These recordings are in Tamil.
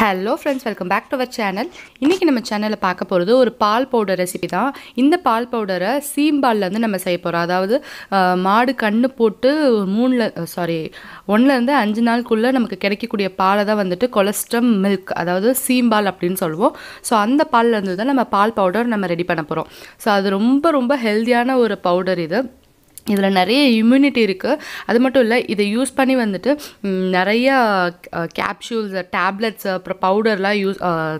hello friends welcome back to our channel இன்றைக்கி நம்ம சேனலில் பார்க்க போகிறது ஒரு பால் பவுடர் ரெசிபி தான் இந்த பால் பவுடரை சீம்பால்லேருந்து நம்ம செய்ய போகிறோம் அதாவது மாடு கண்ணு போட்டு மூணில் சாரி ஒன்றுலேருந்து அஞ்சு நாளுக்குள்ளே நமக்கு கிடைக்கக்கூடிய பாலை தான் வந்துட்டு கொலஸ்ட்ரம் மில்க் அதாவது சீம்பால் அப்படின்னு சொல்லுவோம் ஸோ அந்த பால்லேருந்து தான் நம்ம பால் பவுடர் நம்ம ரெடி பண்ண போகிறோம் ஸோ அது ரொம்ப ரொம்ப ஹெல்த்தியான ஒரு பவுடர் இது இதில் நிறைய இம்யூனிட்டி இருக்குது அது மட்டும் இல்லை இதை யூஸ் பண்ணி வந்துட்டு நிறையா கேப்சூல்ஸு டேப்லெட்ஸ் அப்புறம் பவுடர்லாம் யூஸ்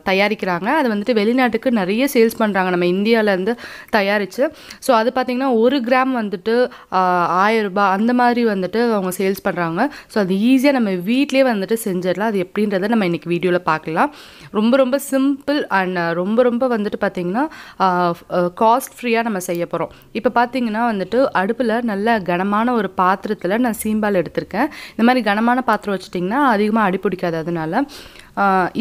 தயாரிக்கிறாங்க அது வந்துட்டு வெளிநாட்டுக்கு நிறைய சேல்ஸ் பண்ணுறாங்க நம்ம இந்தியாவிலேருந்து தயாரித்து ஸோ அது பார்த்திங்கன்னா ஒரு கிராம் வந்துட்டு ரூபாய் அந்த மாதிரி வந்துட்டு அவங்க சேல்ஸ் பண்ணுறாங்க ஸோ அது ஈஸியாக நம்ம வீட்லேயே வந்துட்டு செஞ்சிடலாம் அது எப்படின்றத நம்ம இன்றைக்கி வீடியோவில் பார்க்கலாம் ரொம்ப ரொம்ப சிம்பிள் அண்ட் ரொம்ப ரொம்ப வந்துட்டு பார்த்திங்கன்னா காஸ்ட் ஃப்ரீயாக நம்ம செய்ய போகிறோம் இப்போ பார்த்திங்கன்னா வந்துட்டு அடுப்பில் நல்ல கனமான ஒரு பாத்திரத்தில் நான் சீம்பால் எடுத்திருக்கேன் இந்த மாதிரி கனமான பாத்திரம் வச்சுட்டிங்கன்னா அதிகமாக அடி பிடிக்காது அதனால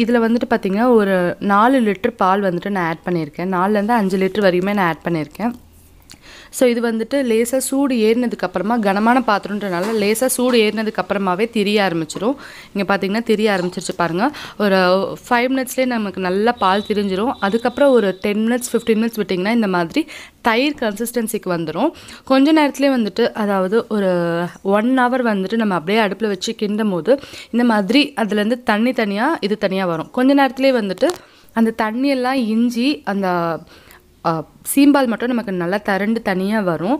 இதில் வந்துட்டு பார்த்திங்கன்னா ஒரு நாலு லிட்டர் பால் வந்துட்டு நான் ஆட் பண்ணியிருக்கேன் நாலுலேருந்து அஞ்சு லிட்டர் வரைக்குமே நான் ஆட் பண்ணியிருக்கேன் ஸோ இது வந்துட்டு லேசாக சூடு ஏறினதுக்கப்புறமா கனமான பாத்திரன்றனால லேசாக சூடு ஏறினதுக்கப்புறமாவே திரிய ஆரம்பிச்சிடும் இங்கே பார்த்தீங்கன்னா திரிய ஆரம்பிச்சிருச்சு பாருங்கள் ஒரு ஃபைவ் மினிட்ஸ்லேயே நமக்கு நல்லா பால் திரிஞ்சிடும் அதுக்கப்புறம் ஒரு டென் மினிட்ஸ் ஃபிஃப்டீன் மினிட்ஸ் விட்டிங்கன்னா இந்த மாதிரி தயிர் கன்சிஸ்டன்சிக்கு வந்துடும் கொஞ்ச நேரத்துலேயே வந்துட்டு அதாவது ஒரு ஒன் ஹவர் வந்துட்டு நம்ம அப்படியே அடுப்பில் வச்சு கிண்டும் போது இந்த மாதிரி அதுலேருந்து தண்ணி தனியாக இது தனியாக வரும் கொஞ்ச நேரத்துலேயே வந்துட்டு அந்த தண்ணியெல்லாம் இஞ்சி அந்த சீம்பால் மட்டும் நமக்கு நல்லா திரண்டு தனியாக வரும்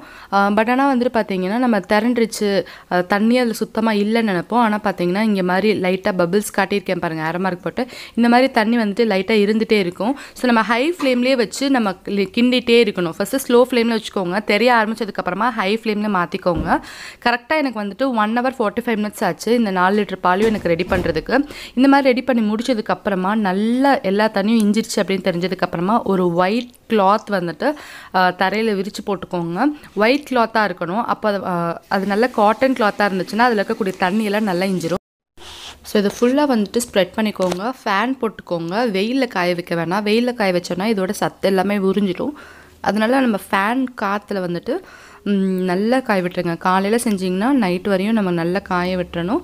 பட் ஆனால் வந்துட்டு பார்த்தீங்கன்னா நம்ம திரண்டுருச்சு தண்ணி அதில் சுத்தமாக இல்லைன்னு நினைப்போம் ஆனால் பார்த்திங்கன்னா இங்கே மாதிரி லைட்டாக பபிள்ஸ் காட்டியிருக்கேன் பாருங்கள் அரமார்க் போட்டு இந்த மாதிரி தண்ணி வந்துட்டு லைட்டாக இருந்துகிட்டே இருக்கும் ஸோ நம்ம ஹை ஃப்ளேம்லேயே வச்சு நம்ம கிண்டிகிட்டே இருக்கணும் ஃபஸ்ட்டு ஸ்லோ ஃப்ளேமில் வச்சுக்கோங்க தெரிய ஆரம்பித்ததுக்கப்புறமா ஹை ஃப்ளேமில் மாற்றிக்கோங்க கரெக்டாக எனக்கு வந்துட்டு one hour forty five minutes ஆச்சு இந்த நாலு லிட்டர் பாலையும் எனக்கு ரெடி பண்ணுறதுக்கு இந்த மாதிரி ரெடி பண்ணி முடிச்சதுக்கப்புறமா நல்லா எல்லா தண்ணியும் இஞ்சிருச்சு அப்படின்னு தெரிஞ்சதுக்கப்புறமா ஒரு ஒயிட் கிளாத் வந்து வந்துட்டு தரையில் விரித்து போட்டுக்கோங்க ஒயிட் கிளாத்தாக இருக்கணும் அப்போ அது நல்ல காட்டன் கிளாத்தாக இருந்துச்சுன்னா அதில் இருக்கக்கூடிய தண்ணியெல்லாம் நல்லா இஞ்சிரும் ஸோ இதை ஃபுல்லாக வந்துட்டு ஸ்ப்ரெட் பண்ணிக்கோங்க ஃபேன் போட்டுக்கோங்க வெயிலில் காய வைக்க வேணாம் வெயிலில் காய வச்சோன்னா இதோட சத்து எல்லாமே உறிஞ்சிடும் அதனால் நம்ம ஃபேன் காற்றுல வந்துட்டு நல்லா காய விட்டுருங்க காலையில் செஞ்சிங்கன்னா நைட் வரையும் நம்ம நல்லா காய விட்டுறணும்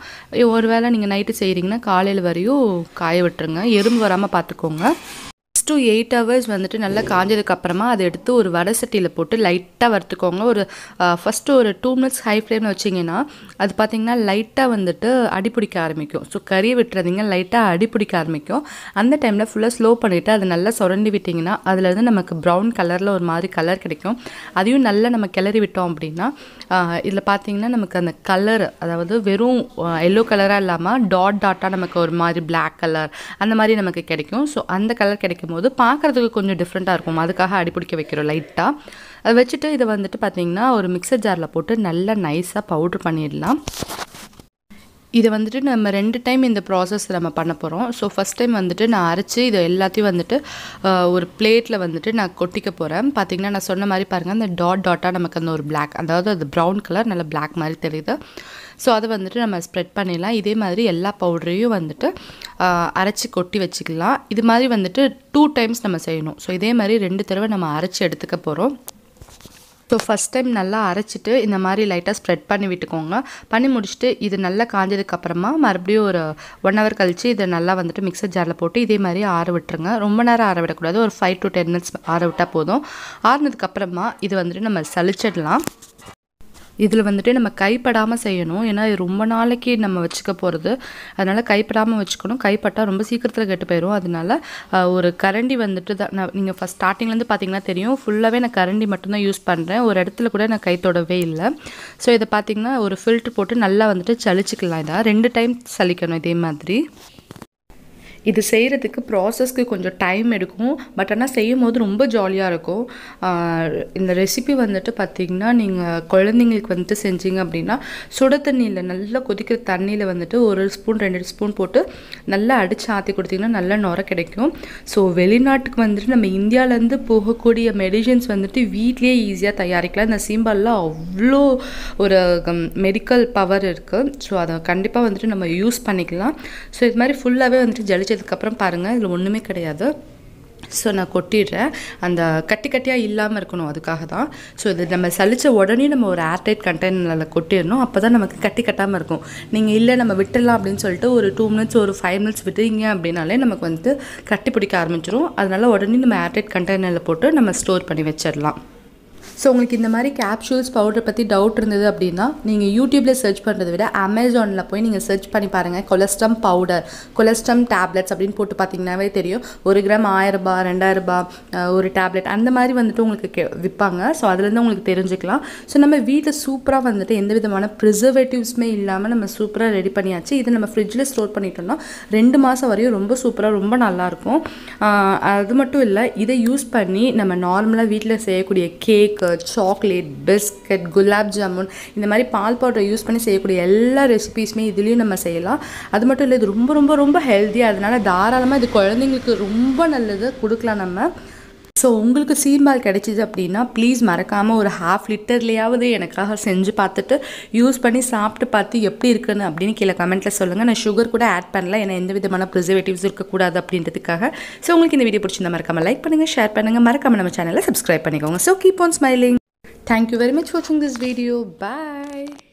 ஒரு வேளை நீங்கள் நைட்டு செய்கிறீங்கன்னா காலையில் வரையும் காய விட்டுருங்க எறும்பு வராமல் பார்த்துக்கோங்க டு எயிட் ஹவர்ஸ் வந்துட்டு நல்லா காஞ்சதுக்கப்புறமா அதை எடுத்து ஒரு வடை சட்டியில் போட்டு லைட்டாக வறுத்துக்கோங்க ஒரு ஃபஸ்ட்டு ஒரு டூ மினிட்ஸ் ஹை ஃப்ளேமில் வச்சிங்கன்னா அது பார்த்திங்கன்னா லைட்டாக வந்துட்டு அடிப்பிடிக்க ஆரம்பிக்கும் ஸோ கறி விட்டுறதுங்க லைட்டாக அடிப்பிடிக்க ஆரம்பிக்கும் அந்த டைமில் ஃபுல்லாக ஸ்லோ பண்ணிவிட்டு அதை நல்லா சுரண்டி விட்டிங்கன்னா அதுலேருந்து நமக்கு ப்ரௌன் கலரில் ஒரு மாதிரி கலர் கிடைக்கும் அதையும் நல்லா நம்ம கிளறி விட்டோம் அப்படின்னா இதில் பார்த்திங்கன்னா நமக்கு அந்த கலர் அதாவது வெறும் எல்லோ கலராக இல்லாமல் டாட் டாட்டாக நமக்கு ஒரு மாதிரி பிளாக் கலர் அந்த மாதிரி நமக்கு கிடைக்கும் ஸோ அந்த கலர் கிடைக்கும் போது பார்க்குறதுக்கு கொஞ்சம் டிஃப்ரெண்ட்டாக இருக்கும் அதுக்காக அடிப்பிடிக்க வைக்கிறோம் லைட்டாக அதை வச்சுட்டு இதை வந்துட்டு பார்த்திங்கன்னா ஒரு மிக்சர் ஜாரில் போட்டு நல்லா நைஸாக பவுட்ரு பண்ணிடலாம் இதை வந்துட்டு நம்ம ரெண்டு டைம் இந்த ப்ராசஸ் நம்ம பண்ண போகிறோம் ஸோ ஃபஸ்ட் டைம் வந்துட்டு நான் அரைச்சி இதை எல்லாத்தையும் வந்துட்டு ஒரு பிளேட்டில் வந்துட்டு நான் கொட்டிக்க போகிறேன் பார்த்திங்கன்னா நான் சொன்ன மாதிரி பாருங்கள் அந்த டாட் டாட்டாக நமக்கு அந்த ஒரு பிளாக் அதாவது அது ப்ரௌன் கலர் நல்லா பிளாக் மாதிரி தெரியுது ஸோ அதை வந்துட்டு நம்ம ஸ்ப்ரெட் பண்ணிடலாம் இதே மாதிரி எல்லா பவுடரையும் வந்துட்டு அரைச்சி கொட்டி வச்சுக்கலாம் இது மாதிரி வந்துட்டு டூ டைம்ஸ் நம்ம செய்யணும் ஸோ இதே மாதிரி ரெண்டு தடவை நம்ம அரைச்சி எடுத்துக்க போகிறோம் ஸோ ஃபஸ்ட் டைம் நல்லா அரைச்சிட்டு இந்த மாதிரி லைட்டாக ஸ்ப்ரெட் பண்ணி விட்டுக்கோங்க பண்ணி முடிச்சுட்டு இது நல்லா காஞ்சதுக்கப்புறமா மறுபடியும் ஒரு ஒன் ஹவர் கழித்து இதை நல்லா வந்துட்டு மிக்சர் ஜாரில் போட்டு இதே மாதிரி ஆற விட்டுருங்க ரொம்ப நேரம் ஆற விடக்கூடாது ஒரு ஃபைவ் டு டென் மினிட்ஸ் ஆற விட்டால் போதும் ஆறுனதுக்கப்புறமா இது வந்துட்டு நம்ம சளிச்சிடலாம் இதில் வந்துட்டு நம்ம கைப்படாமல் செய்யணும் ஏன்னா இது ரொம்ப நாளைக்கு நம்ம வச்சுக்க போகிறது அதனால் கைப்படாமல் வச்சுக்கணும் கைப்பட்டால் ரொம்ப சீக்கிரத்தில் கெட்டு போயிடும் அதனால் ஒரு கரண்டி வந்துட்டு தான் நான் நீங்கள் ஃபஸ்ட் ஸ்டார்டிங்லேருந்து பார்த்தீங்கன்னா தெரியும் ஃபுல்லாகவே நான் கரண்டி மட்டும்தான் யூஸ் பண்ணுறேன் ஒரு இடத்துல கூட நான் கை தொடவே இல்லை ஸோ இதை பார்த்திங்கன்னா ஒரு ஃபில்ட்ரு போட்டு நல்லா வந்துட்டு சளிச்சிக்கலாம் இதாக ரெண்டு டைம் சளிக்கணும் இதே மாதிரி இது செய்கிறதுக்கு ப்ராசஸ்க்கு கொஞ்சம் டைம் எடுக்கும் பட் ஆனால் செய்யும் போது ரொம்ப ஜாலியாக இருக்கும் இந்த ரெசிபி வந்துட்டு பார்த்திங்கன்னா நீங்கள் குழந்தைங்களுக்கு வந்துட்டு செஞ்சீங்க அப்படின்னா சுட தண்ணியில் நல்லா கொதிக்கிற தண்ணியில் வந்துட்டு ஒரு ஸ்பூன் ரெண்டு ஸ்பூன் போட்டு நல்லா அடித்து ஆற்றி கொடுத்திங்கன்னா நல்லா நுர கிடைக்கும் ஸோ வெளிநாட்டுக்கு வந்துட்டு நம்ம இந்தியாவிலேருந்து போகக்கூடிய மெடிசன்ஸ் வந்துட்டு வீட்லேயே ஈஸியாக தயாரிக்கலாம் இந்த சீம்பாலெலாம் அவ்வளோ ஒரு மெடிக்கல் பவர் இருக்குது ஸோ அதை கண்டிப்பாக வந்துட்டு நம்ம யூஸ் பண்ணிக்கலாம் ஸோ இது மாதிரி ஃபுல்லாகவே வந்துட்டு ஜலிச்சு முடிச்சதுக்கப்புறம் பாருங்கள் இதில் ஒன்றுமே கிடையாது ஸோ நான் கொட்டிடுறேன் அந்த கட்டி கட்டியாக இல்லாமல் இருக்கணும் அதுக்காக தான் ஸோ இது நம்ம சளிச்ச உடனே நம்ம ஒரு ஏர்டைட் கண்டெய்னரில் கொட்டிடணும் அப்போ தான் நமக்கு கட்டி கட்டாமல் இருக்கும் நீங்கள் இல்லை நம்ம விட்டுடலாம் அப்படின்னு சொல்லிட்டு ஒரு டூ மினிட்ஸ் ஒரு ஃபைவ் மினிட்ஸ் விட்டுறீங்க அப்படின்னாலே நமக்கு வந்துட்டு கட்டி பிடிக்க ஆரம்பிச்சிடும் அதனால் உடனே நம்ம ஏர்டைட் கண்டெய்னரில் போட்டு நம்ம ஸ்டோர் பண்ணி வச்சிடலாம் ஸோ உங்களுக்கு இந்த மாதிரி கேப்சூல்ஸ் பவுடர் பற்றி டவுட் இருந்தது அப்படின்னா நீங்கள் யூடியூப்பில் சர்ச் பண்ணுறதை விட அமேசானில் போய் நீங்கள் சர்ச் பண்ணி பாருங்கள் கொலஸ்ட்ரம் பவுடர் கொலஸ்ட்ரம் டேப்லெட்ஸ் அப்படின்னு போட்டு பார்த்தீங்கன்னாவே தெரியும் ஒரு கிராம் ஆயிரரூபா ரெண்டாயிரரூபா ஒரு டேப்லெட் அந்த மாதிரி வந்துட்டு உங்களுக்கு கே விற்பாங்க ஸோ அதுலேருந்து உங்களுக்கு தெரிஞ்சுக்கலாம் ஸோ நம்ம வீட்டில் சூப்பராக வந்துட்டு எந்த விதமான ப்ரிசர்வேட்டிவ்ஸுமே இல்லாமல் நம்ம சூப்பராக ரெடி பண்ணியாச்சு இதை நம்ம ஃப்ரிட்ஜில் ஸ்டோர் பண்ணிட்டோம்னா ரெண்டு மாதம் வரையும் ரொம்ப சூப்பராக ரொம்ப நல்லாயிருக்கும் அது மட்டும் இல்லை இதை யூஸ் பண்ணி நம்ம நார்மலாக வீட்டில் செய்யக்கூடிய cake cake chocolate biscuit gulab jamun இந்த மாதிரி பால் பவுடர் யூஸ் பண்ணி செய்யக்கூடிய எல்லா ரெசிபீஸுமே இதுலேயும் நம்ம செய்யலாம் அது மட்டும் இல்லை இது ரொம்ப ரொம்ப ரொம்ப ஹெல்த்தியாக அதனால் தாராளமாக இது குழந்தைங்களுக்கு ரொம்ப நல்லது கொடுக்கலாம் நம்ம ஸோ உங்களுக்கு சீம்பால் கிடைச்சிது அப்படின்னா ப்ளீஸ் மறக்காமல் ஒரு ஹாஃப் லிட்டர்லேயாவது எனக்காக செஞ்சு பார்த்துட்டு யூஸ் பண்ணி சாப்பிட்டு பார்த்து எப்படி இருக்குன்னு அப்படின்னு கீழே கமெண்ட்டில் சொல்லுங்கள் நான் சுகர் கூட ஆட் பண்ணல ஏன்னா எந்த விதமான ப்ரிசர்வேட்டிவ்ஸ் இருக்கக்கூடாது அப்படின்றதுக்காக ஸோ உங்களுக்கு இந்த வீடியோ பிடிச்சிருந்தா மறக்காமல் லைக் பண்ணுங்கள் ஷேர் பண்ணுங்கள் மறக்காமல் நம்ம சேனலை சப்ஸ்கிரைப் பண்ணிக்கோங்க so keep on smiling thank you very much வாட்சிங் திஸ் வீடியோ பாய்